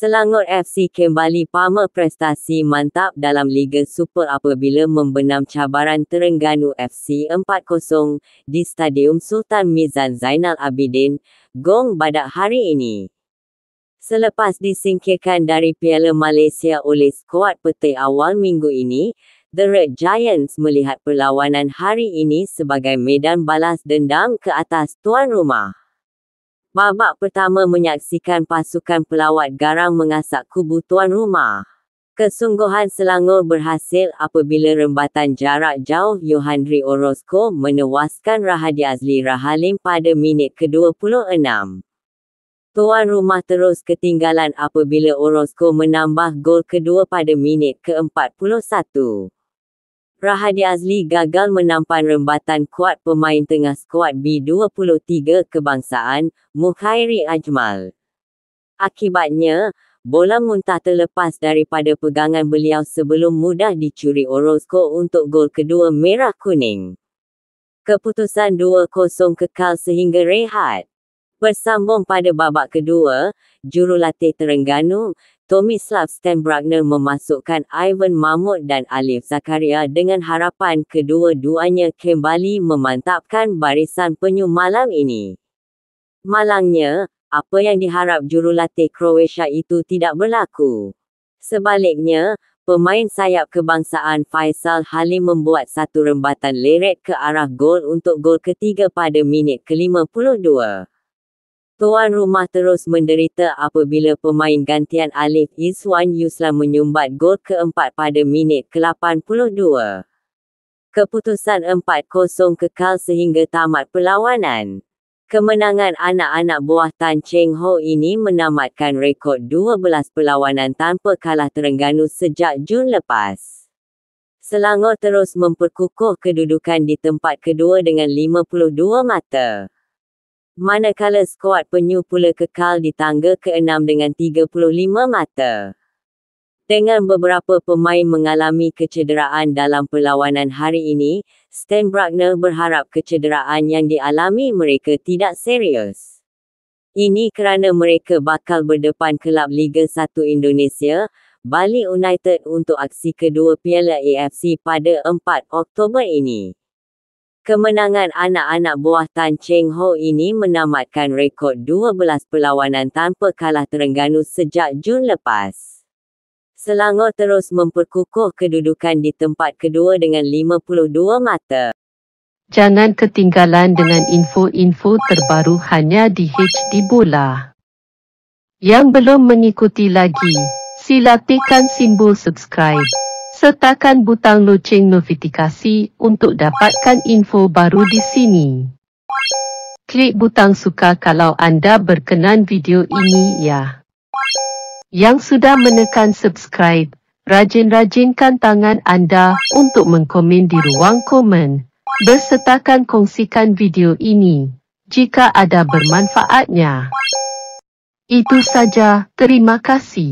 Selangor FC kembali pamer prestasi mantap dalam Liga Super apabila membenam cabaran Terengganu FC 4-0 di Stadium Sultan Mizan Zainal Abidin, Gong pada hari ini. Selepas disingkirkan dari Piala Malaysia oleh skuad petai awal minggu ini, The Red Giants melihat perlawanan hari ini sebagai medan balas dendam ke atas tuan rumah. Babak pertama menyaksikan pasukan pelawat garang mengasak kubu tuan rumah. Kesungguhan Selangor berhasil apabila rembatan jarak jauh Yohandri Orozco menewaskan Rahadi Azli Rahalim pada minit ke-26. Tuan rumah terus ketinggalan apabila Orozco menambah gol kedua pada minit ke-41. Rahadi Azli gagal menampan rembatan kuat pemain tengah skuad B23 kebangsaan, Mukhairi Ajmal. Akibatnya, bola muntah terlepas daripada pegangan beliau sebelum mudah dicuri Orozco untuk gol kedua merah kuning. Keputusan 2-0 kekal sehingga rehat. Bersambung pada babak kedua, jurulatih Terengganu, Tomislav Stenbragner memasukkan Ivan Mahmud dan Alif Zakaria dengan harapan kedua-duanya kembali memantapkan barisan penyu malam ini. Malangnya, apa yang diharap jurulatih Kroasia itu tidak berlaku. Sebaliknya, pemain sayap kebangsaan Faisal Halim membuat satu rembatan leret ke arah gol untuk gol ketiga pada minit ke-52. Tuan rumah terus menderita apabila pemain gantian Alif Iswan Yuslam menyumbat gol keempat pada minit ke-82. Keputusan 4-0 kekal sehingga tamat perlawanan. Kemenangan anak-anak buah Tan Cheng Ho ini menamatkan rekod 12 perlawanan tanpa kalah Terengganu sejak Jun lepas. Selangor terus memperkukuh kedudukan di tempat kedua dengan 52 mata manakala skuad penyu pula kekal di tangga ke-6 dengan 35 mata. Dengan beberapa pemain mengalami kecederaan dalam perlawanan hari ini, Stan Bruckner berharap kecederaan yang dialami mereka tidak serius. Ini kerana mereka bakal berdepan kelab Liga 1 Indonesia, Bali United untuk aksi kedua Piala AFC pada 4 Oktober ini. Kemenangan anak-anak buah Tan Cheng Ho ini menamatkan rekod 12 perlawanan tanpa kalah Terengganu sejak Jun lepas. Selangor terus memperkukuh kedudukan di tempat kedua dengan 52 mata. Jangan ketinggalan dengan info-info terbaru hanya di HD Bola. Yang belum mengikuti lagi, sila tekan simbol subscribe sertakan butang loceng notifikasi untuk dapatkan info baru di sini. Klik butang suka kalau anda berkenan video ini ya. Yang sudah menekan subscribe, rajin-rajinkan tangan anda untuk mengkomen di ruang komen. Bersertakan kongsikan video ini jika ada bermanfaatnya. Itu saja, terima kasih.